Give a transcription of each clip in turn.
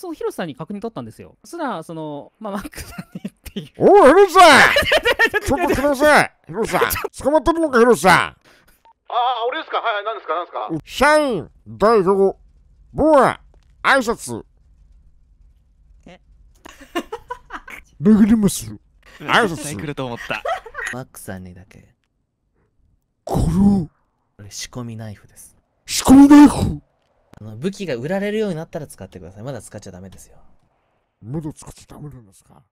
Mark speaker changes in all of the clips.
Speaker 1: そう、広瀬さんに確認取ったんですよ。すなその、まあ、マックさんにっていう。おい、ヒロさん
Speaker 2: ちょっとくださいヒロさん捕まってるのか、広瀬さんああ、俺ですかはい、何ですか何ですか社員、代表、ボア、挨拶。えルグリムス。挨拶。絶対来
Speaker 3: ると思った。マックさんにだけ。これを。仕込みナイフです。
Speaker 4: 仕込みナイフ
Speaker 3: 武器が売られるようになったら使ってください。まだ使っちゃ
Speaker 2: ダメですよ。まだ使っちゃダメなんですか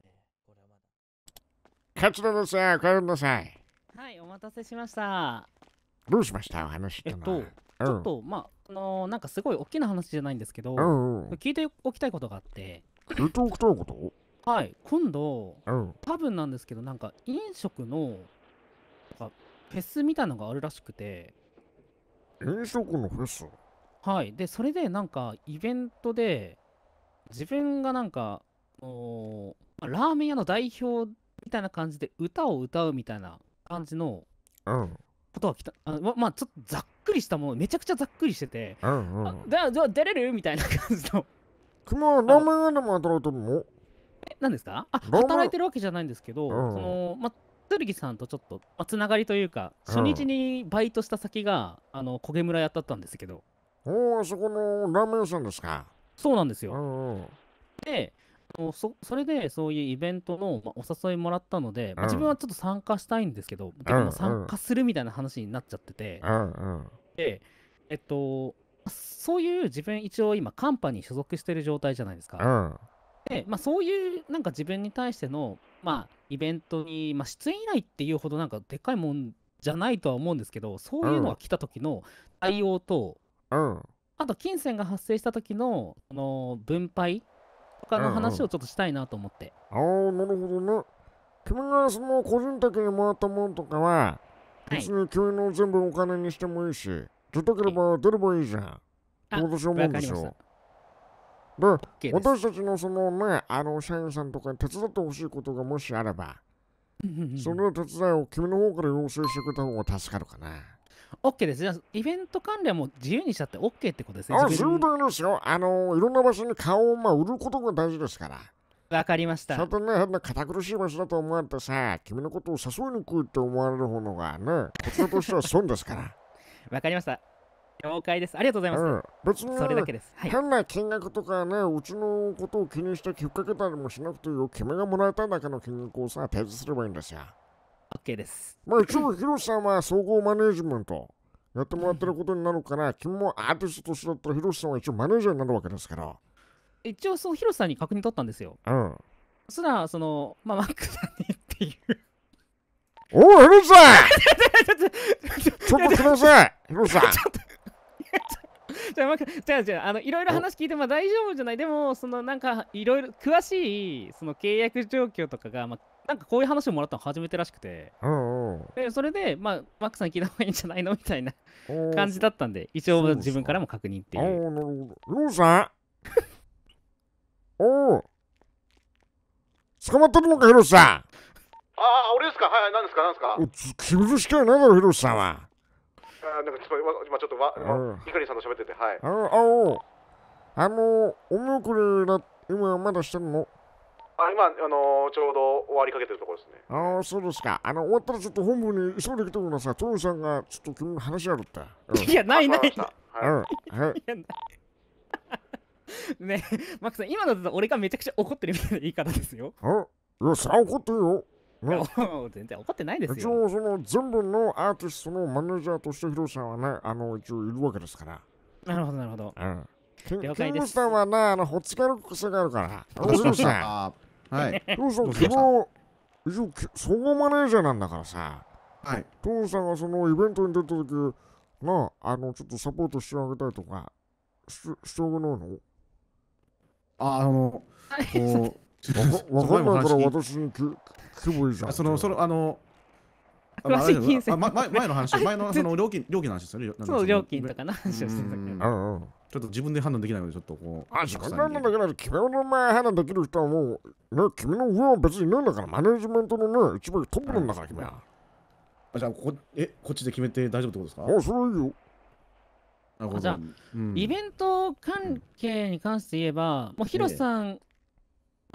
Speaker 2: 勝田さん、帰るなさい。
Speaker 1: はい、お待たせしました。
Speaker 2: どうしましたお話えっと、ちょっと、
Speaker 1: まあ、あのー、なんかすごい大きな話じゃないんですけど、聞いておきたいことがあって。
Speaker 2: 聞いておきたいこと
Speaker 1: はい、今度、多分なんですけど、なんか飲食の、フェスみたいなのがあるらしくて。飲食のフェスはい。で、それでなんか、イベントで、自分がなんか、おラーメン屋の代表みたいな感じで歌を歌うみたいな感じのうんことが来た。あままあ、ちょっとざっくりしたもの、めちゃくちゃざっくりしてて、あじゃあ、じゃ出れるみたいな感じの。ま、ラーメン屋でも働いてるのえんですかあ働いてるわけじゃないんですけど、うんそのま剣さんとちょっとまつながりというか初日にバイトした先が、あの焦げ村屋だったんですけど
Speaker 2: おおそこのラーメン屋さんですかそうなんですよ、
Speaker 1: うでそそれでそういうイベントの、まあ、お誘いもらったので、まあ、自分はちょっと参加したいんですけど、うん、参加するみたいな話になっちゃってて、でえっとそういう自分一応今カンパに所属してる状態じゃないですか、で、まあ、そういうなんか自分に対しての、まあ、イベントに、まあ、出演以来っていうほどなんかでっかいもんじゃないとは思うんですけどそういうのが来た時の対応と、うん、あと金銭が発生した時のあの分配
Speaker 2: とかの話を
Speaker 1: ちょっとしたいなと思って、
Speaker 2: うんうん、ああなるほどね君がその個人的に回ったもんとかは別に君の全部お金にしてもいいし、出たければ出ればいいじゃん
Speaker 4: 私は思うんですよ
Speaker 2: で、私たちのそのねあの社員さんとかに手伝ってほしいことがもしあればその手伝いを君の方から要請してくれた方が助かるかな
Speaker 1: OK です。じゃあ、イベント関連も自由にしちゃって OK ってことですね。あ、自由
Speaker 2: ですよ。あの、いろんな場所に顔をまあ売ることが大事ですから。
Speaker 1: わかりました。ちょ
Speaker 2: っとね、変な堅苦しい場所だと思われてさ、君のことを誘いにくいって思われる方のがね、こちらとしては損ですから。
Speaker 1: わかりました。了解です。ありがとうございます。うん、別に、ね、それだけです、
Speaker 2: はい、変な金額とかね、うちのことを気にしてきっかけたりもしなくていいよ。君がもらえただけの金額をさ、提示すればいいんですよ。OK です。まあ一応、ヒロさんは総合マネジメントやってもらってることになるから、君もアーティストとしてだったら、ヒロさんは一応マネージャーになるわけですから。
Speaker 1: 一応、そう、ヒロさんに確認取ったんですよ。うん。そしら、その、まあ、マックさんにっていう。
Speaker 2: おい、ヒロさん ちょっとください、ヒロさん。ちょっと。
Speaker 1: じゃあ、まじゃあ、じゃあ、あの、いろいろ話聞いて、まあ、大丈夫じゃない。でも、その、なんか、いろいろ、詳しい、その、契約状況とかが、まあ、なんかこういう話をもらったの初めてらしくて、うんうん、でそれで、まあ、マックさん聞いた方がいいんじゃないのみたいな感じだったんで、一応自分からも確認ってい
Speaker 2: う。
Speaker 1: ローさ
Speaker 2: んおお捕まってるのか、ヒロシさんああ、俺ですかはい、何ですか何ですか傷つきはないだろ、ヒロシさんは。あなんかちょっと今ちょっとわ、ヒカリさんと喋ってて、はい。ああ、あの、お見くりな、今まだしてるの
Speaker 1: あ今、あのちょうど終わりかけてるところですね。
Speaker 2: ああ、そうですか。あの、終わったらちょっと本部に急いで来てください。トヨさんが、ちょっと君話あるって。うん、いや、ないない。はい。はい。
Speaker 1: ねマックさん、今のだと俺がめちゃくちゃ怒ってるみたいな言い方ですよ。
Speaker 2: あいや、さあ怒ってるよ。ね、
Speaker 1: 全然怒ってないですよ。一
Speaker 2: 応、その全部のアーティストのマネージャーとしてヒロさんはね、あの、一応いるわけですから。なるほど、なるほど。うん。了解です。ヒロさんはな、あの、ほっつかる癖があるから。ヒロさん。はい。父 さん、昨日、一応、総合マネージャーなんだからさ、はい。父さんがそのイベントに出た時、き、なあ、あの、ちょっとサポートしてあげたいとか、ししてあげないのあ、あの、こう、わかんないから私に聞けばいいじゃん。その、その、あの、あま あ、前前の話、前のその
Speaker 1: 料金料金の話ですよね。そう、料金とかの話をしてたけど。うんうんちょっと自分で判断できないので、ちょっとこう。あ、自分で判
Speaker 2: 断できない。君の前判断できる人はもう、ね、君の上は別にいなんだから、マネジメントのね、一番トップなんだから、君は。あ、じゃあこ、え、こっちで決めて大丈夫ってことですかあ、それいいよ。あ、じゃあ、うん、イ
Speaker 1: ベント関係に関して言えば、もうヒロさん、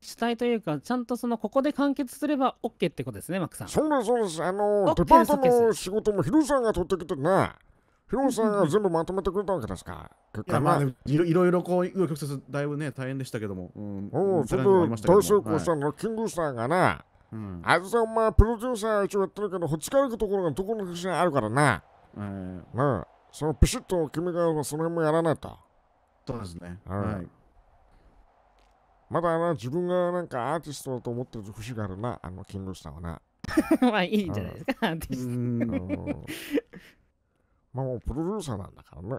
Speaker 1: 主体というか、ちゃんとそのここで完結すれば OK ってことですね、マックさん。
Speaker 2: そうです、そうです。あの、デパートの仕事もヒロさんが取ってきてね、ヒロさんが全部まとめてくれたわけですか。結果まあ、ね、いろいろこう、曲折、だいぶね、大変でしたけども。うん、おそれで、大成功したの、はい、キングさんがな、うん、あずさん、まあ、プロデューサー一応やってるけど、ほっつかれるところがどこの口にあるからな。えー、なそのピシッと君がその辺もやらないと。そうですね。はい。はい、まだな、自分がなんかアーティストだと思ってる節があるな、あのキングさんはな。まあいいんじゃないですか、アーティスト。まあもうプロデューサーなんだからね。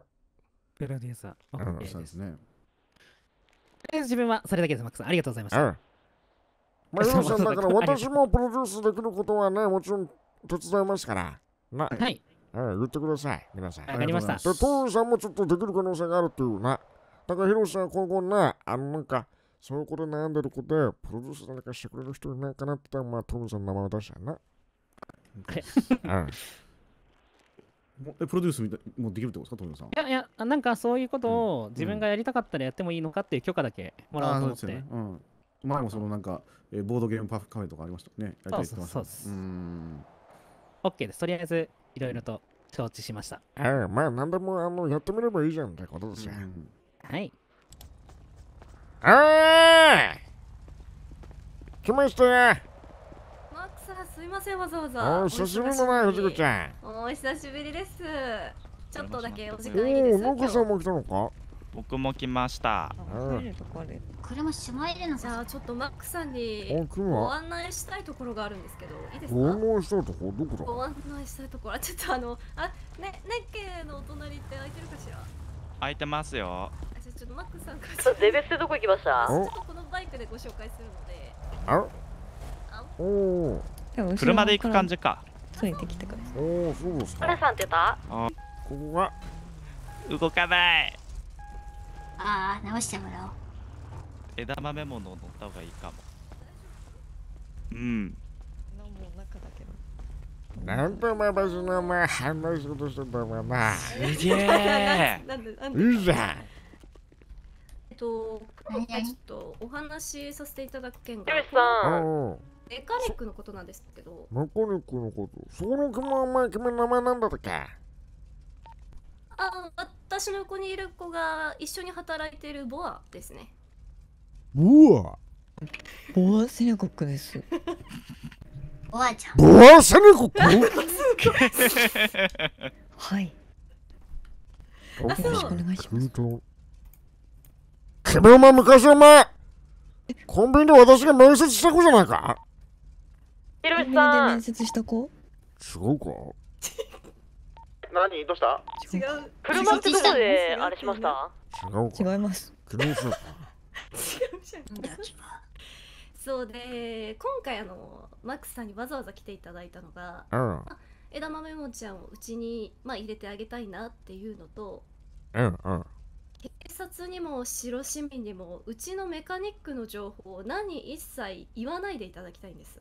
Speaker 2: プロデューサー。うん、そうですね。え自分は
Speaker 1: それだけです、マックさん。ありがとうございました。う
Speaker 2: ん。まあ、さんだから私もプロデュースできることはね、もちろん手伝いますから。なはい。はい、言ってください、皆さん。わかりました。で、トーさんもちょっとできる可能性があるというな。だから、ヒロシさんは今後ね、あの、なんか、そういうこと悩んでることで、プロデュース誰かしてくれる人いないかなって言ったら、まあ、トムさんの名前を出したな。うん。えプロデュースみたいもできるってことですか、富野さん。い
Speaker 1: やいや、なんかそういうことを自分がやりたかったらやってもいいのかっていう許可だけもらおうと思って。うん、ね
Speaker 2: うん、前もそのなんか、えボードゲームパフカフェとかありましたね。やりたいってました、そうそうそう。
Speaker 1: OK です。とりあえず、いろいろ
Speaker 2: と承知しました。ええー、まあ、なんでもあのやってみればいいじゃんってことですよ。うん、はい。ああ来ました
Speaker 4: みませんわざわざお久しぶりだね藤子ちゃんお久しぶりですちょっとだけお時間いいですか
Speaker 2: おーさんも来たのか僕
Speaker 1: も来ました。
Speaker 4: 車しまいでなじゃあちょっとマックさんにご案内したいところがあるんですけど、いいですかご案
Speaker 2: 内したいところどこだご
Speaker 4: 案内したいところ、ちょっとあの、あ、ね、ネッケのお隣って空いてるかし
Speaker 3: ら空いてます
Speaker 2: よ。
Speaker 4: ちょっとマックさんから。レベスっどこ行きましたちょっとこのバイクでご紹介するので。
Speaker 2: あおお。車で行く感じかついてきてくださいおおそうですか原さん出たここが動かない
Speaker 4: ああ直してもらおう
Speaker 3: 枝豆もの乗った方がいいかもうん
Speaker 4: 何も中だ
Speaker 3: け
Speaker 2: どなんでまばしのま前反応うとしてんだお前まあすげえ うざ
Speaker 4: えっと、ちょっとお話しさせていただく件が。さん。メカニックのことなんですけどメ
Speaker 2: カニックのことその君は前君の名前なんだったっけあ
Speaker 4: 私の横にいる子が一緒に働いてるボアですね
Speaker 1: ボアボアセネコックです
Speaker 4: ボアちゃんボアセネコックはい
Speaker 2: よろしくお願いします君は昔お前コンビニで私が面接した子じゃないかひろしさん。面
Speaker 4: 接した子
Speaker 2: すごいか
Speaker 1: 何どうした違う。車ってどこで
Speaker 4: あれしました違う違います。車違うじゃん。そうで今回あのマックスさんにわざわざ来ていただいたのが、うん、枝豆もちゃんをうちに、まあ、入れてあげたいなっていうのと、うんうん、警察にも白市民にもうちのメカニックの情報を何一切言わないでいただきたいんです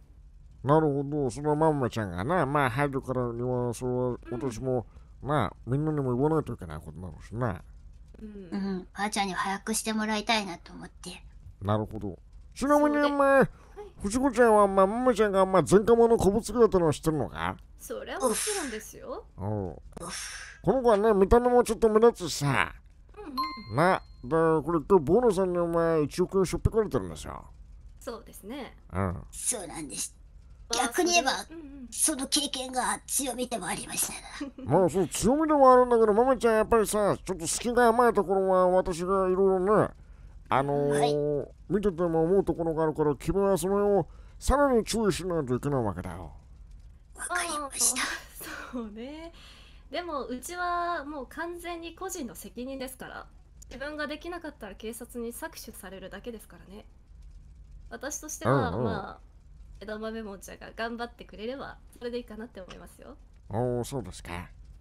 Speaker 2: なるほど、そのまんまちゃんがな、まあ入るからには、それは私も、まあ、みんなにも言わないといけないことなのしな。
Speaker 4: うん、うん、母ちゃんに早くしてもらいたいなと思って。
Speaker 2: なるほど。ちなみにお前、藤子ちゃんは、まあ、んまちゃんが、まあ、前科者の小物だったのは知ってるのか
Speaker 4: それはもちろんですよ。
Speaker 2: おこの子はね、見た目もちょっと目立つしさ。うんな、だからこれ今ボーノさんにお前、1億円しょっぺかれてるんですよ。
Speaker 4: そうですね。うん。そうなんです。逆に言えば、その経験が強みでもありました、ね、
Speaker 2: まあそう強みでもあるんだけどママちゃんやっぱりさちょっと隙が甘いところは私がいろいろねあのーはい、見てても思うところがあるから君はそれをさらに注意しないといけないわけだよ
Speaker 4: わかりましたそうねでもうちはもう完全に個人の責任ですから自分ができなかったら警察に搾取されるだけですからね私としては、うんうん、まあ枝豆もんちゃが頑張ってくれればそれでいいかなって思いますよ
Speaker 2: おおそうですか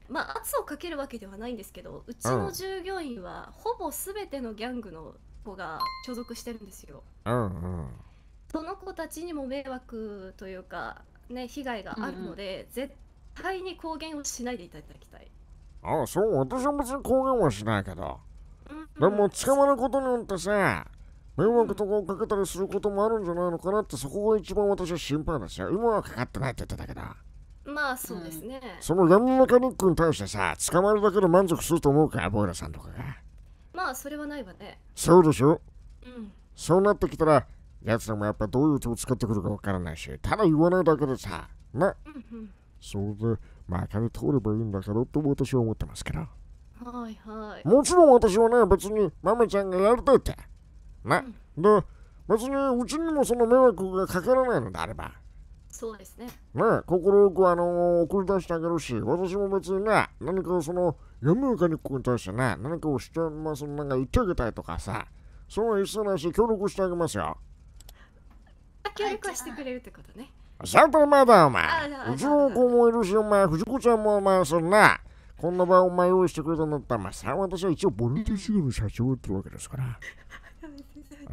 Speaker 4: まあ圧をかけるわけではないんですけどうちの従業員はほぼ全てのギャングの子が所属してるんですよ
Speaker 2: うんうん
Speaker 4: その子たちにも迷惑というかね被害があるので、うんうん、絶対に公言をしないでいただきたい
Speaker 2: ああそう私は別に公言はしないけど、うんうん、でも捕まることによってさ迷惑とかをかけたりすることもあるんじゃないのかなってそこが一番私は心配ですよ。今はかかってないって言ってたけど
Speaker 4: まあそうですね、
Speaker 2: その闇メカニックに対してさ捕まるだけで満足すると思うかボイラさんとかが
Speaker 4: まあそれはないわね
Speaker 2: そうでしょうんそうなってきたら奴らもやっぱどういう手を使ってくるかわからないしただ言わないだけでさな、ううん、それでまかに通ればいいんだけどと私は思ってますけど。は
Speaker 4: いはいも
Speaker 2: ちろん私はね別にマメちゃんがやりたいってな、うで別にうちにもその迷惑がかからないのであれば
Speaker 4: そうですねね
Speaker 2: 心よくあのー、送り出してあげるし私も別にね何かその世の中にこに対してね何かをしてまあそのなんか言ってあげたいとかさその一切ないし協力してあげますよ
Speaker 4: 協力はしてくれるってことね
Speaker 2: シャンプまだお前うちの子もいるしお前藤子ちゃんもお前そんなこんな場合お前用意してくれたんだったら、まあ、私は一応ボルティシグの社長ってわけですから。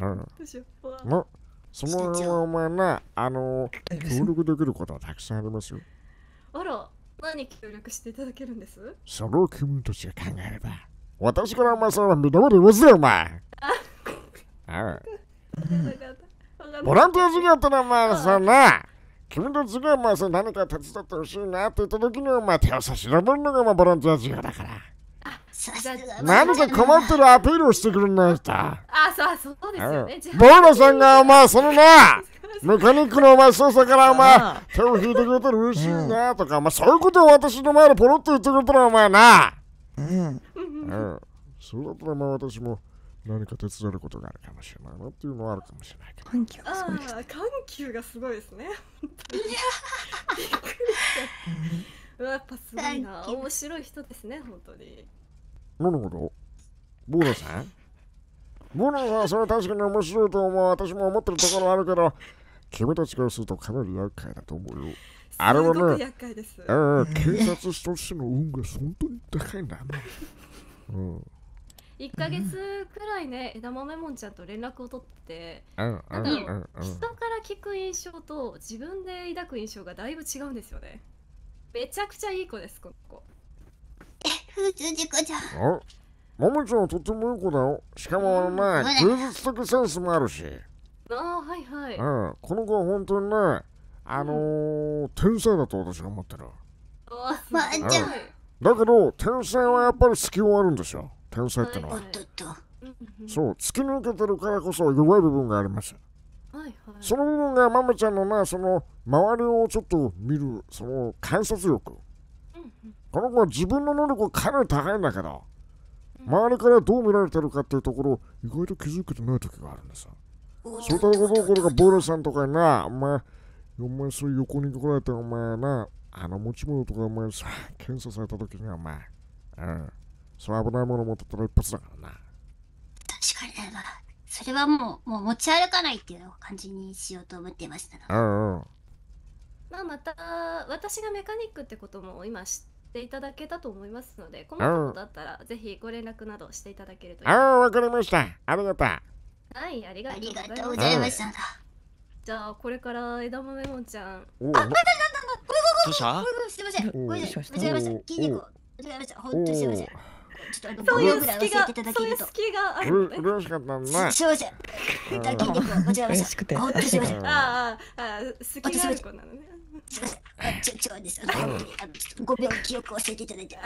Speaker 2: うん。あ、そのお前な、あの、協力できることはたくさんありますよ。
Speaker 4: あら、何協力していただけるんです
Speaker 2: それを君たちが考えれば、私からお前さんは見たこといますよ、お前。あ、あ。ん、ボランティア事業ってのはお前さんな、君たちがお前さん何か手伝ってほしいなって言った時にお前手を差し伸べるのがお前ボランティア事業だから。
Speaker 4: な何か困って
Speaker 2: るアピールをしてくれないと。あ、
Speaker 4: そう、そうですよね。ボ
Speaker 2: ーロさんが、お前、そのな、メカニックのお前、操作から、お前、手を引いてくれたら嬉しいなとか、まあそういうことを私の前でポロッと言ってくれたら、お前な。うん。うん。そうだったら、まあ、私も。何か手伝えることがあるかもしれないなっていうのはあるかもしれない
Speaker 4: けど緩急がすごいです、ね、緩急がすごいですね いやびっくりしたやっぱすごいな面白い人ですね本当に
Speaker 2: なるほど。ボーナさんボーナん、それは確かに面白いと思う。私も思ってるところあるけど、君たちからするとかなり厄介だと思うよ。あれはね、あ警察としての運が本当に高いんだね。う
Speaker 4: 1ヶ月くらいね、枝豆もんちゃんと連絡を取って、
Speaker 2: なんか人から
Speaker 4: 聞く印象と自分で抱く印象がだいぶ違うんですよね。めちゃくちゃいい子です、この子。宇宙事故じゃん。
Speaker 2: ももちゃんはとってもいい子だよ。しかもあね、芸術的センスもあるし。
Speaker 4: ああ、はいはい。う
Speaker 2: ん、この子は本当にね、あのー、天才だと私は思ってる。
Speaker 4: ああ、まあ、じだ
Speaker 2: けど、天才はやっぱり隙はあるんですよ。天才ってのは。はいはい、そう、突き抜けてるからこそ弱い部分があります。はいはい、その部分がママちゃんのな、その周りをちょっと見る、その観察力。うんうんこの子は自分の能力はかなり高いんだけど、周りからどう見られてるかっていうところ、意外と気づくとない時があるんですよ。そういったこところがボルさんとかな、お前、お前そういう横に来られて、お前な、あの持ち物とかお前さ、検査された時にはお前、うん、そう危ないもの持ってたら一発だからな。確
Speaker 4: かに、まあ、それはもう、もう持ち歩かないっていう感じにしようと思ってましたうんうん。まあまた、私がメカニックってことも今知していただけたと思いますので、このたことあったら、ぜひご連絡などしていただけるとああ、
Speaker 2: わかりました。ありがとう。
Speaker 4: はい、ありがとうございました。じゃあ、これから枝豆もんちゃん。あ、だだだだ
Speaker 2: どうしたすいません。ごめんなさい。間違えました。筋肉間違えました。本んにすいません。ちょ
Speaker 4: っとあのそういう隙が、そういう隙がある。しかったんだ。すいません。筋肉間違えました。本んにすいません。ああ、ああ、がある子なのね。ちょ、ちょです。あの、5秒記憶教えていただいて。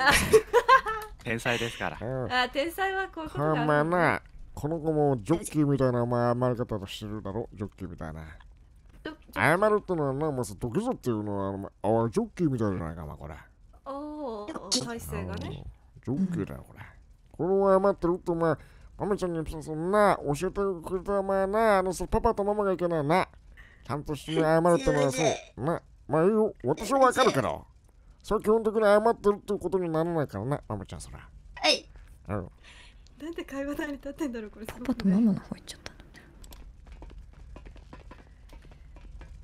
Speaker 4: 天才です
Speaker 2: から。
Speaker 4: あ、天才はこういうことか。まあまあ、
Speaker 2: この子もジョッキーみたいな謝り方をしてるだろ、ジョッキーみたいな。謝るってのはな、まず毒女っていうのは、あ、の、ジョッキーみたいじゃないか、まあこれ。
Speaker 4: おお、体勢がね。ジョッキーだよ、これ。
Speaker 2: これを謝ってると、まあ、ママちゃんにそんな教えてくれたまあな、あの、そパパとママがいけないな。ちゃんとして謝るってのはそう、な。まあいいよ、私はわかるから。それ基本的に謝ってるってことにならないからな、ママちゃん、それ。はい。うん。
Speaker 4: なんで会話台に立ってんだろう、これ。パパとママの方行っちゃった。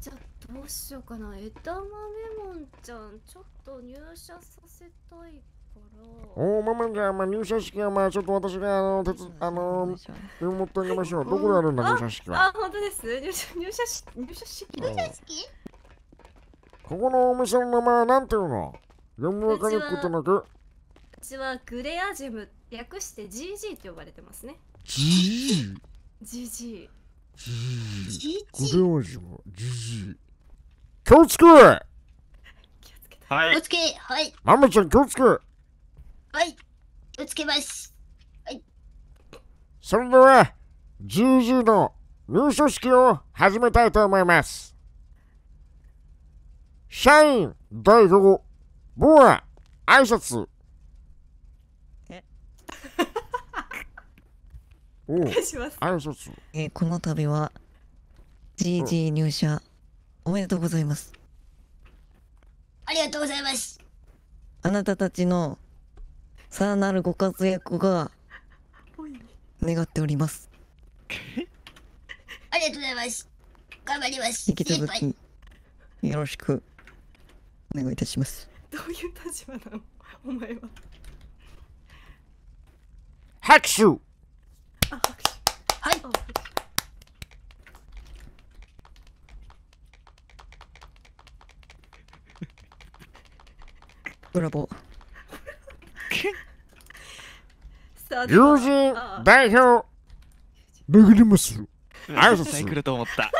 Speaker 4: じゃあ、どうしようかな。枝豆もんちゃん、ちょっと入社させたい
Speaker 2: おお、ママちゃん、まあ、入社式は、まあ、ちょっと私が、あの、てつ、あの、見守ってあげましょう。どこであるんだ、入社式は。
Speaker 4: あ、本当です。入社、入社式。入社式。
Speaker 2: ここのお店の名前は何ていうの読みわかることなくう
Speaker 4: ちはグレアジム略して GG って呼ばれてますね
Speaker 2: GG?
Speaker 4: GG
Speaker 2: グレアジム GG 気をつけはい気をつけはいママちゃん気をつけは
Speaker 4: い気をつけますはい
Speaker 2: それでは GG の入所式を始めたいと思います社員代表ボア挨拶え お挨拶
Speaker 4: えー、この度は GG 入社おめでとうございますありがとうございますあなたたちのさらなるご活躍が願っております ありがとうございます頑張ります引き続きよろしくお願いいたしますどういう立場なのお前は拍手あ拍手はい ブラボー友人
Speaker 2: 代表めぐりますありがとうございます来る
Speaker 3: と思った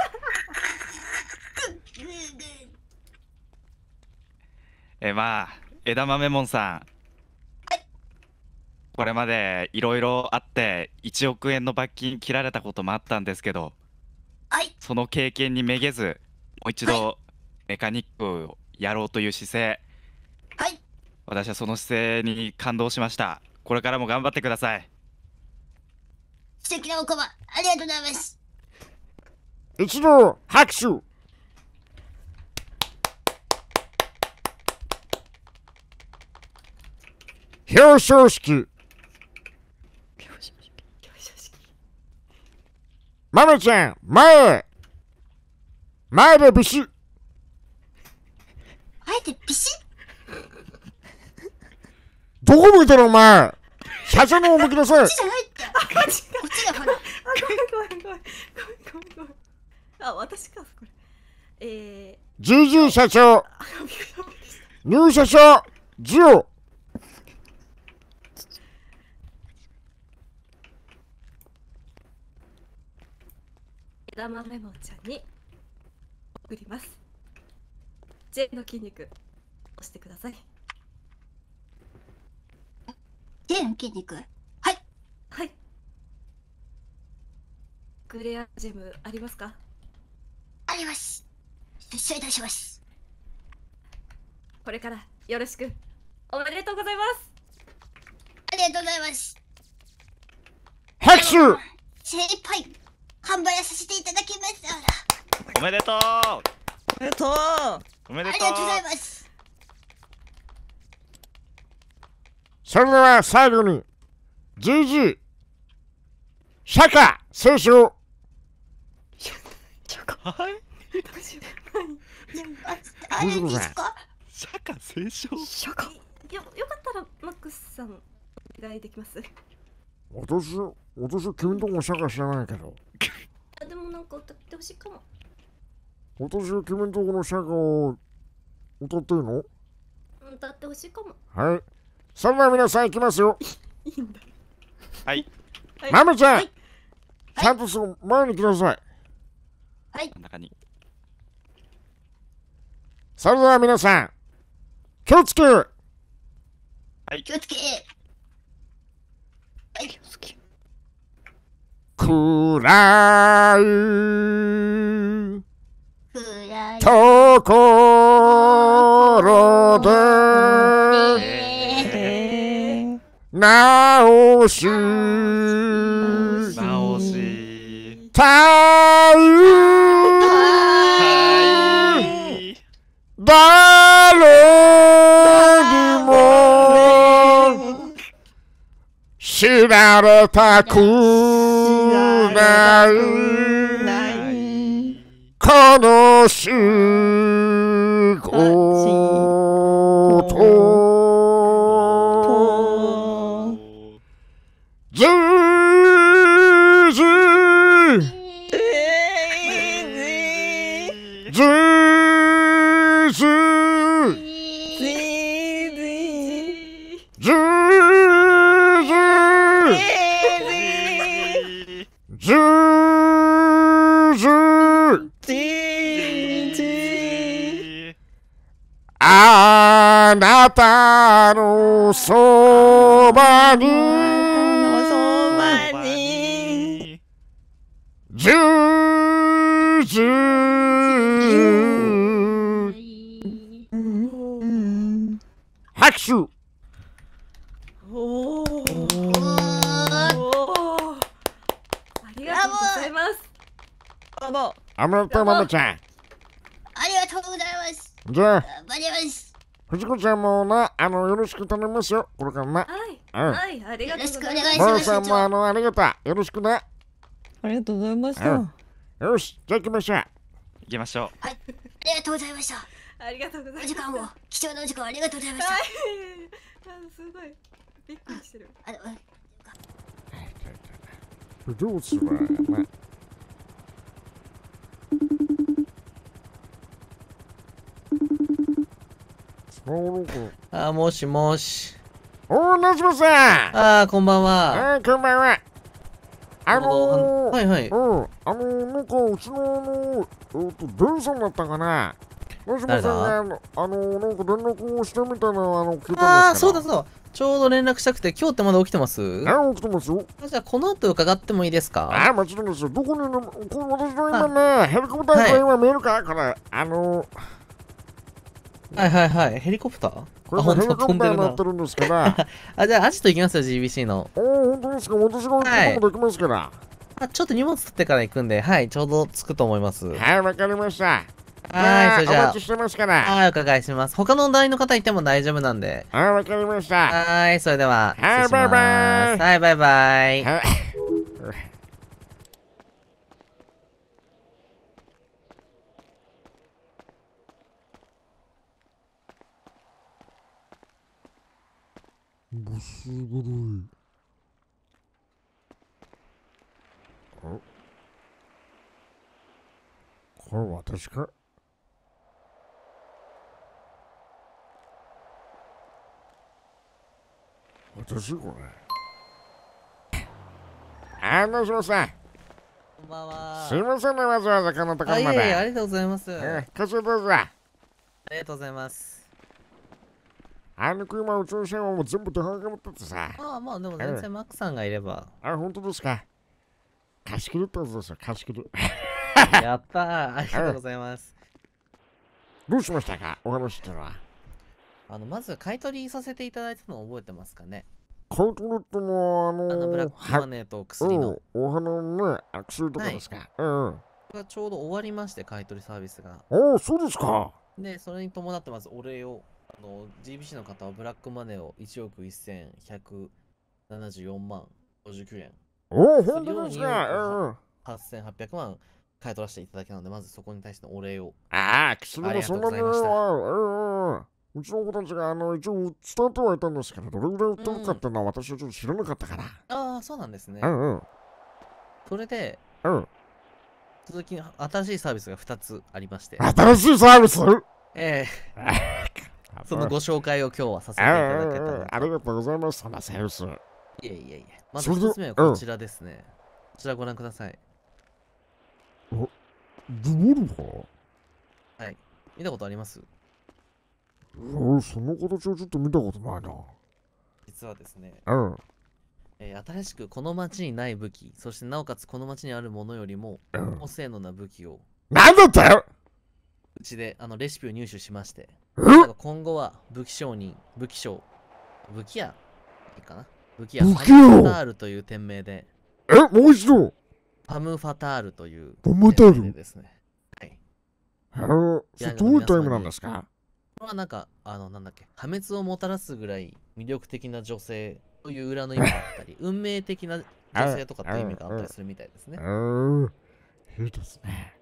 Speaker 3: えまあ枝豆もんさん、はい、これまでいろいろあって1億円の罰金切られたこともあったんですけど、
Speaker 1: はい、その経験にめげずもう一度メカニックをやろうという姿勢、はい、私はその姿勢に感動しましたこれから
Speaker 2: も頑張ってください
Speaker 4: 素敵なお言葉ありがとうございます
Speaker 2: 一度拍手表彰式マメちゃん前前でビシッ
Speaker 4: 前でビシッ
Speaker 2: どこ向いてるお前社長のお向きなさいこっちじゃな
Speaker 4: いってこっちこっちだからごめんごめんごめんごめんあ私かこれ
Speaker 2: えージュジュ社長入社者ジオ
Speaker 4: 枝豆もちゃんに送ります J の筋肉押してください J の筋肉はいはいクレアジェムありますかあります失礼いたしますこれからよろしくおめでとうございますありがとうございます拍手精一杯販売させていただきます
Speaker 3: おめでとうおめでとうおめでとうありがとうござ
Speaker 4: いま
Speaker 2: すそれでは最後にジ g シャカ選手をはいあれですかシャカ清少シャ
Speaker 4: カよよかったらマックスさんお願いできます
Speaker 2: 私私君ともシャカ知らないけど
Speaker 4: なんか歌ってほしいかも
Speaker 2: 私は君んとこのシャガを歌っていいの
Speaker 4: 歌ってほしいかも
Speaker 2: はいそれでは皆さん行きますよ
Speaker 4: いいんだはい
Speaker 2: マムちゃん、はい、ちゃんとその前に来なさいはい中にそれでは皆さん気をつけは
Speaker 4: い気をつけはい
Speaker 2: 気をつけくらうところで直し直したう誰にも知られたくまうない悲しあのそばに十字拍手おおあ
Speaker 4: りがとうございますちゃんあ
Speaker 2: りがとうござい
Speaker 4: ます
Speaker 2: じゃあ藤子ちゃんもな、あの、よろしく頼みますよ。これからな。はい。うん、は
Speaker 4: い、ありがとうございます。ばあさんも、あ
Speaker 2: の、ありがとう。よろしくね。ありがとうございました。うん、よし、じゃあ行きましょう。行きましょう。はい。あ
Speaker 4: りがとうございました。ありがとうございます。お時間を、貴重なお時間ありがとうございました。はい、すごい。びっくりしてる。あの、
Speaker 2: どうすれば、まあ。
Speaker 3: あ、もしもし。おー、なじまさんあー、こ
Speaker 2: んばんは。あー、こんばんは。あのー、はいはい。うん、あのー、なんか、うちの、あのー、えっと、文さんだったかな。なじまさんが、あの、あのー、なんか連絡をしたみたいな、あの、聞いたんですあー、そうだそう
Speaker 3: だ。ちょうど連絡したくて、今日ってまだ起きてますあ、起きてますよ。じゃあ、この後伺ってもいいですかあ、待ちろんですよ。ど
Speaker 2: こにいるのこ私の今ね、ヘリコプターが今
Speaker 3: 見えるかこれ、あのー、はいはいはい、ヘリコプターこれヘリコプターになってるんですから。あ、じゃあアジト行きますよ、GBC の。
Speaker 2: おお、本当ですか私が行くこ
Speaker 3: とできますから。あ、ちょっと荷物取ってから行くんで、はい、ちょうど着くと思います。はい、わかりました。はい、それじゃあ。お待ちして
Speaker 2: ますから。は
Speaker 3: い、お伺いします。他の団員の方いても大丈夫なんで。はい、わかりました。はい、それでは。はい、バイバイ。はい、バイバイ。
Speaker 2: もうすごい。あこれ私か私これ。あ、もしもし。こんばんは。すいませんね、わざわざこのところまで。あ、いえいえ、ありがとうございます。えー、こちらどうぞ。あ
Speaker 3: りがとうございます。
Speaker 2: あの車うちの車はもう全部手ハが持っててさ。
Speaker 3: ああ、ま
Speaker 1: あでも全然マッ
Speaker 2: クさんがいれば。あ、本当ですか。貸し切るってことですよ、貸し切る。やったー、ありがとうございます。どうしましたか、お話したのは。
Speaker 3: あの、まず買い取りさせていただいたのを覚えてますかね。
Speaker 2: 買い取りってもあのー、あのブラックマネーと薬の。お花のね、薬とかですか。はい、うんうん。
Speaker 3: がちょうど終わりまして、買い取りサービスが。
Speaker 2: おお、そうですか。
Speaker 3: で、それに伴ってまずお礼をの GBC の方はブラックマネーを1億1174万59円。
Speaker 2: おお、本当ですか、
Speaker 3: ?8800 万買い取らせていただきので、まずそこに対してのお礼を。ああ、貴そんなに。
Speaker 2: うちの子たちがあの一応伝ってはいたんですけど、どれぐらい売っかっていうのは私はちょっと知らなかったから。あ
Speaker 3: あ、そうなんですね。うんうん。それで、うん。続き、新しいサービスが2つありまして。新しいサービスええー そのご紹介を今日はさせていただけたら
Speaker 2: ありがとうございます、いやいやいや、まず一つ目はこち
Speaker 3: らですね。こちらご覧ください。
Speaker 2: あ、ズ
Speaker 3: はい。見たことあります
Speaker 2: ん、その形をちょっと見たことないな。
Speaker 3: 実はですね。うん。えー、新しくこの町にない武器、そしてなおかつこの町にあるものよりも、高性能な武器を。なんだったようちであのレシピを入手しまして。今後は武器商人、武器商、武器屋、いいかな武器屋、武器屋ファタールという店名で。
Speaker 2: え、もう一度
Speaker 3: パムファタールという
Speaker 2: 店名で、ムファタール
Speaker 3: ですね。はい。
Speaker 2: えー、それどういったイムなんですか
Speaker 3: これはなんか、あの、なんだっけ、破滅をもたらすぐらい魅力的な女性という裏の意味があったり、運命的な女性とかって意味があったりするみたいですね。
Speaker 2: いいですね。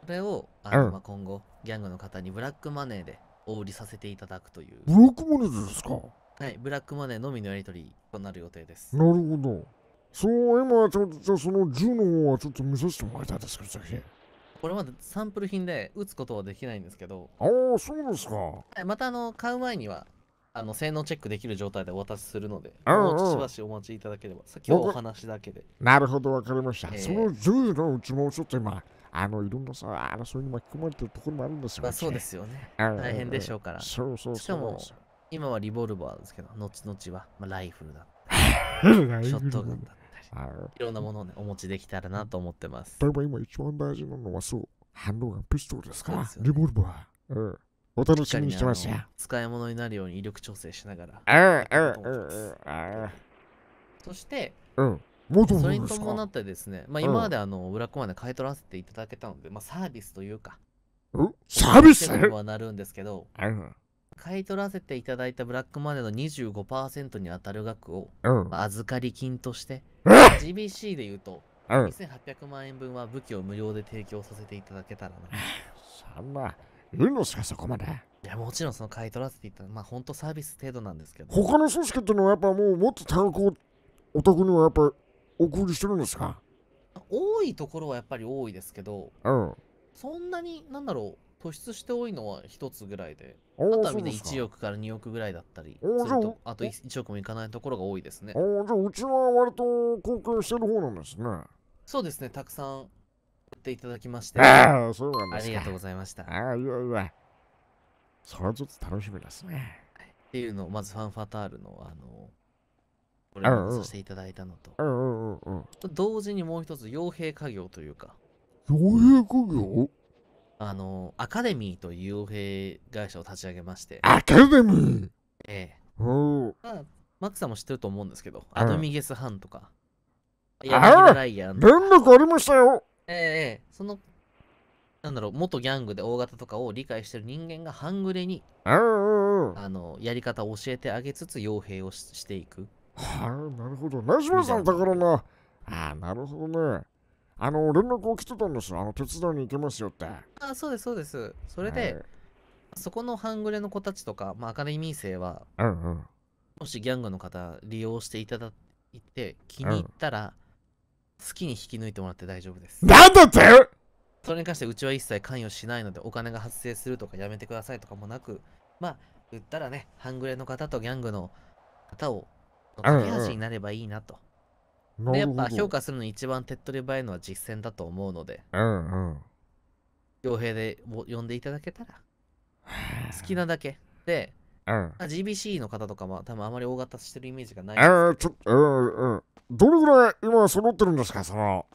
Speaker 3: これをあの、まあ、今後、ギャングの方にブラックマネーでお売りさせていただくという
Speaker 2: ブラックマネーですかは
Speaker 3: いブラックマネーのみのやり取りとなる予定ですなるほ
Speaker 2: どそう今ちょっとその銃の方はちょっと見させてもらいたいですけどぜひ
Speaker 3: これまでサンプル品で打つことはできないんですけど
Speaker 2: ああそうですか、
Speaker 3: またあの買う前にはあの性能チェックできる状態でお渡しするので、もうしばしお待ちいただければ、先ほどお話だけで。
Speaker 2: なるほど、わかりました。えー、その1のうちもちょっと今、あのいろんなさ争いに巻き込まれてるところもあるんですよ、まあ、そうですよね。大変でしょうから。そうそうしかも、
Speaker 3: 今はリボルバーですけど、後々は、まあ、ライフルだっ
Speaker 2: たり、ショットガンだったり、いろんなものを、ね、
Speaker 3: お持ちできたらなと思ってます。
Speaker 2: 例えば今一番大事なのはそう、ハンドガンピストルですから、ね、リボルバー。うんお楽しみにしてますよ。
Speaker 3: 使い物になるように威力調整しながら。ああああああそして、
Speaker 2: うん、それに
Speaker 3: 伴ってですね、まあ、今まであの、裏コマで買い取らせていただけたので、まあ、サービスというか、
Speaker 2: うサービスはな
Speaker 3: るんですけど、買い取らせていただいたブラックマネーの25%に当たる額を、預かり金として、GBC でいうと、2800万円分は武器を無料で提供させていただけたらな。そんな、
Speaker 2: いいのすか、そこまで。
Speaker 3: いや、もちろんその買い取らせていただまあ、本当サービス程度なんですけど。他
Speaker 2: の組織ってのはやっぱもう、もっと単行お得にはやっぱお送りしてるんですか
Speaker 3: 多いところはやっぱり多いですけど、うん、そんなになんだろう突出して多いのは1つぐらいであとはみんな1億から2億ぐらいだったりあと 1, 1億もいかないところが多いですねあ
Speaker 2: じゃあうちは割と貢献してる方なんですねそうで
Speaker 3: すねたくさん売っていただきましてありがとうございましたああいやいやそ
Speaker 2: れはちょっと楽しみですね、
Speaker 3: っていうのをまずファンファタールのあの連絡させていただいたの
Speaker 2: と、
Speaker 3: 同時にもう一つ傭兵家業というか
Speaker 2: 傭兵家業
Speaker 3: あのアカデミーという傭兵会社を立ち上げましてア
Speaker 2: カデミーええマ
Speaker 3: ックさんも知ってると思うんですけど、アドミゲス・ハンとか
Speaker 2: や、あライアン連絡ありましたよ
Speaker 3: ええそのなんだろう元ギャングで大型とかを理解してる人間が半グレにあのやり方を教えてあげつつ傭兵をしていく
Speaker 2: はあ、なるほど。なじまさんだからな。ああ、なるほどね。あの、連絡を来てたんですよ。あの、手伝いに行けますよって。
Speaker 3: あそうです、そうです。それで、はい、そこの半グレの子たちとか、まあ、アカデミー生は、うんうん、もしギャングの方、利用していただいて、気に入ったら、うん、好きに引き抜いてもらって大丈夫です。なんだってそれに関して、うちは一切関与しないので、お金が発生するとか、やめてくださいとかもなく、まあ、売ったらね、半グレの方とギャングの方を架け橋になればいいなと。うんうん、でやっぱ評価するのに一番手っ取り早いのは実践だと思うので、
Speaker 2: うんうん、
Speaker 3: 傭兵で呼んでいただけたら、好きなだけ。で、うん、GBC の方とかも多分あまり大型してるイメージがないんですけど。えー、
Speaker 2: ちょ、えー、えー、どれぐらい今揃ってるんですか、その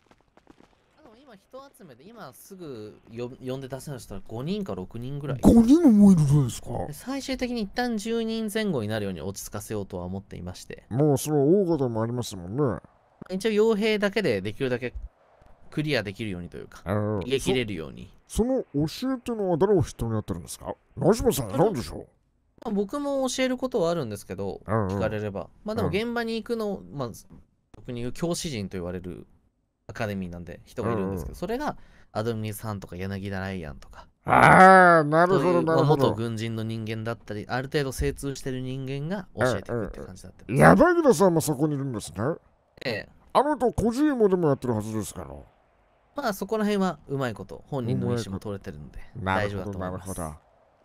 Speaker 3: 分人集めで今すぐよ呼んで出せなしたら5人か6人ぐらい5
Speaker 2: 人もいるんです
Speaker 3: か最終的に一旦10人前後になるように落ち着かせようとは思っていまして
Speaker 2: もうそれは大方もありますもんね
Speaker 3: 一応傭兵だけでできるだけクリアできるようにというか、
Speaker 2: 逃げ切れるようにその教えというのは誰を筆頭になってるんですかなじまさん何でしょ
Speaker 3: う僕も教えることはあるんですけど、うん聞かれればまあでも現場に行くの、まあ特に教師陣と言われるアカデミーなんで人がいるんですけど、それがアドミさんとか柳田ライアンとかああなるほどなるほど元軍人の人間だったりある程度精通してる人間が教えてくるって感じだった柳
Speaker 2: 田さんもそこにいるんですねええあのと個人もでもやってるはずですから
Speaker 3: まあそこら辺はうまいこと本人の意思も取れてるんで大丈夫だと思いますま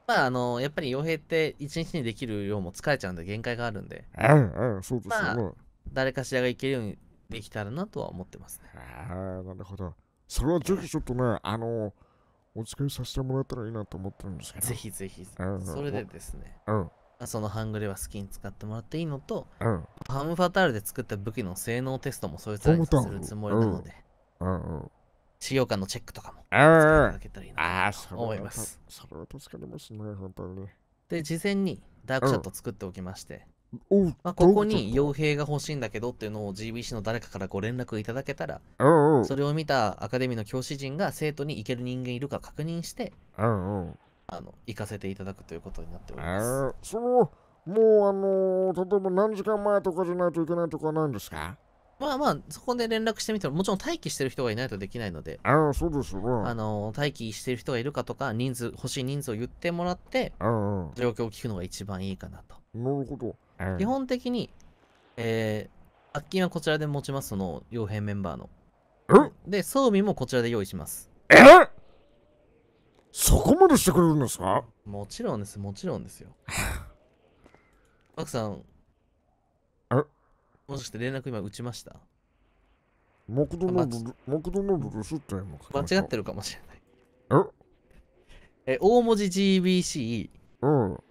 Speaker 3: ああのやっぱり傭兵って一日にできる量も疲れちゃうんで限界があるんで
Speaker 2: うんうんそうですよ、ね、まあ、
Speaker 3: 誰かしらがいけるようにできたらなとは思ってますね。ああ、なるほど。
Speaker 2: それはぜひちょっとね、あの、お作いさせてもらったらいいなと思ってるんですけど。ぜひぜひ。それでですね、
Speaker 3: うん、そのハングレは好きに使ってもらっていいのと、うん、パムファタールで作った武器の性能テストもそいつらにるつもりなので、うんうん、使用感のチェックとかも、ああ、そう思います。それは助かりますね、本当に。で、事前にダークショット作っておきまして、まあ、ここに傭兵が欲しいんだけどっていうのを GBC の誰かからご連絡いただけたらそれを見たアカデミーの教師陣が生徒に行ける人間いるか確認してあの行かせていただくということ
Speaker 2: になっております。そのもうあのー、例えば何時間前とかじゃないといけないとかないんですか
Speaker 3: まあまあ、そこで連絡してみても、もちろん待機してる人がいないとできないので、ああ、そうですあの、待機してる人がいるかとか、人数、欲しい人数を言ってもらって、状況を聞くのが一番いいかなと。なるほど。基本的に、えー、圧金はこちらで持ちます、その、傭兵メンバーの。で、装備もこちらで用意します。
Speaker 2: えそこまでしてくれるんですかも
Speaker 3: ちろんです、もち
Speaker 2: ろんですよ。ア クさん、も
Speaker 3: しかして連絡今打ちました
Speaker 2: マクドナルド、マクドナルドですって間
Speaker 3: 違ってるかもしれない。ええ、大文字 GBC。うん。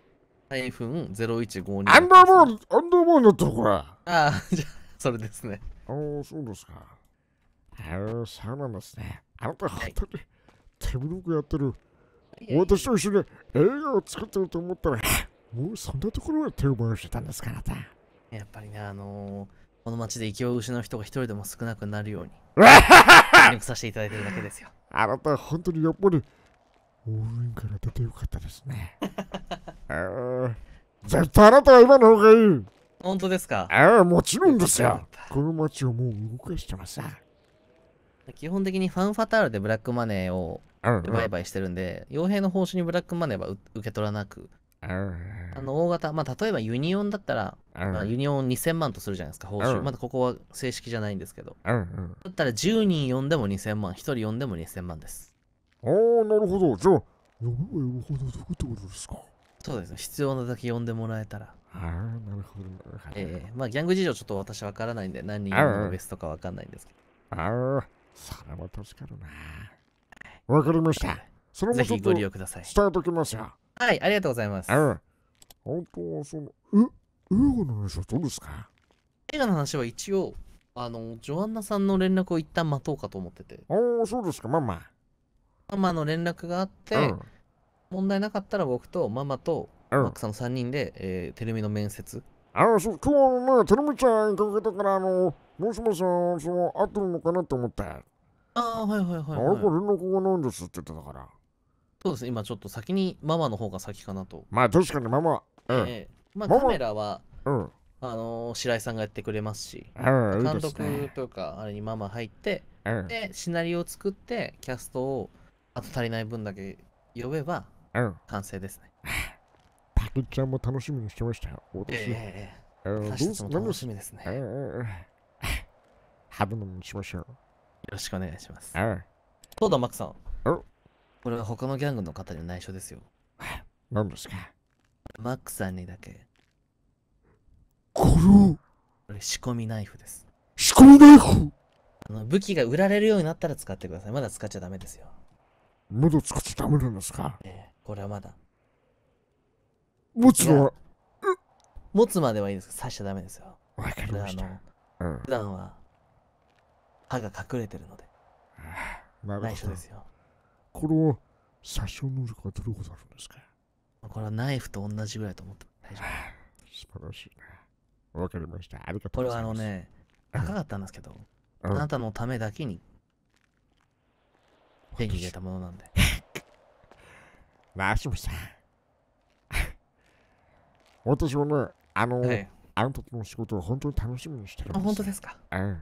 Speaker 3: ハイフン0152。ア
Speaker 2: ンダーボール、アンダーボールのとこああ、じゃあ、それですね。ああ、そうですか。ああそうなんですね。あなた、本当に、手ぶろくやってる。私と一緒に映画を作ってると思ったら、もうそんなところで手を回してたんですか、あなた。
Speaker 3: やっぱりね、あのー、この街で勢いを失う人が一人でも少なくなるように、協力させていただいてるだけですよ。
Speaker 2: あなた、本当にやっぱり、応援から出てよかったですね。絶対あなたは今の方がいい本当ですかああ、もちろんですよ。この街をもう動かしてます
Speaker 3: 基本的にファンファタールでブラックマネーを売買してるんで、傭兵の報酬にブラックマネーは受け取らなく、あの大型、まあ、例えばユニオンだったら、まあ、ユニオン2000万とするじゃないですか、報酬。まだここは正式じゃないんですけど。だったら10人呼んでも2000万、1人呼んでも2000万です。
Speaker 2: ああ、なるほど。じゃあ、呼べ呼ぶほど得ってことですか。
Speaker 3: そうですね。必要なだけ呼んでもらえたら。ああ、なるほど。ええー、まあ、ギャング事情ちょっと私わからないんで、何人呼ぶのベスかわかんないんですけど。ああ、それは助かるな。
Speaker 2: わかりました。それもぜひご利用ください。スタートきますよ。はい、ありがとうございます。ああ、本当はその、え、映画の話はどうですか映画の
Speaker 3: 話は一応、あの、ジョアンナさんの連絡を一旦待とうかと思ってて。ああ、そうですか、まあまあ。
Speaker 2: ママの連絡があって、うん、
Speaker 3: 問題なかったら僕とママとマックさんの3人で、えー、テレミの面接。
Speaker 2: ああ、そう、今日ね、テレミちゃんかけたから、あの、もしもし、その、合ってるのかなって思って。ああ、はいはいはい、はい。あれ、これ連絡がないんですって言ってたから。
Speaker 3: そうです今ちょっと先にママの方が先かなと。
Speaker 2: まあ、確かにママ。えー、え
Speaker 3: ー、まあ、カメラは、うん、あのー、白井さんがやってくれますし、監督とか、あれにママ入って、で、シナリオを作って、キャストを、あと足りない分だけ呼べば、完成ですね。
Speaker 2: たくちゃんも楽しみにしてましたよ。私ええー、楽しみですね。えー、ハブのにしましょう。よろしくお願いします。
Speaker 3: そうだ、マックさん。これは他のギャングの方に内緒ですよ。何ですかマックさんにだけ。これ仕込み
Speaker 2: ナイフです。
Speaker 4: 仕込みナイフ
Speaker 3: あの武器が売られるようになったら使ってください。まだ使っちゃダメです
Speaker 2: よ。喉をって食べるんですかええこれはまだもつは
Speaker 3: 持つまではいいですけど刺しちゃダメですよわかりましたん普段は歯が隠れてるのでなるほど内緒ですよ
Speaker 2: これ殺傷能力はどれほどあるんですかこれはナイ
Speaker 3: フと同じぐらいと思って大丈夫素晴らしいなわかりましたありがとうございますこれはあのね高かったんですけど、あなたのためだけに
Speaker 2: 手に入れたものなんで。なあ、しもさん。私もね、あの、はい、あの時の仕事を本当に楽しみにしてるんです。あ、本当ですか。うん。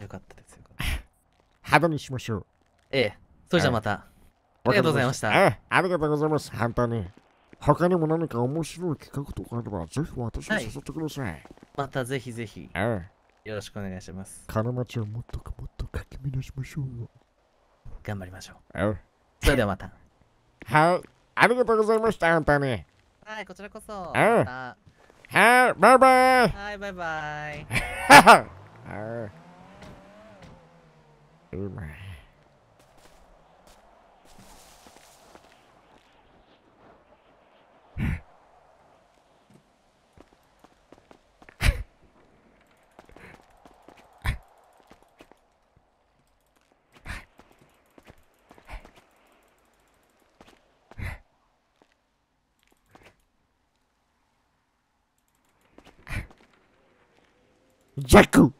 Speaker 2: よかったですよ。肌にしましょう。ええ。それじゃまた。ありがとうございました。ええ、ありがとうございます。本当に。他にも何か面白い企画とかあれば、ぜひ私に誘ってください。はい、
Speaker 3: またぜひぜひ。ええ。よろしくお願いします。
Speaker 2: 金町をもっとかもっとかき乱しましょうよ。頑張りましょう。それではまた。はい、ありがとうございました、本当に。
Speaker 3: はい、こちらこそ。はい、
Speaker 2: バイバイ。はい、バイ
Speaker 3: バイ。
Speaker 2: はい。Jacku.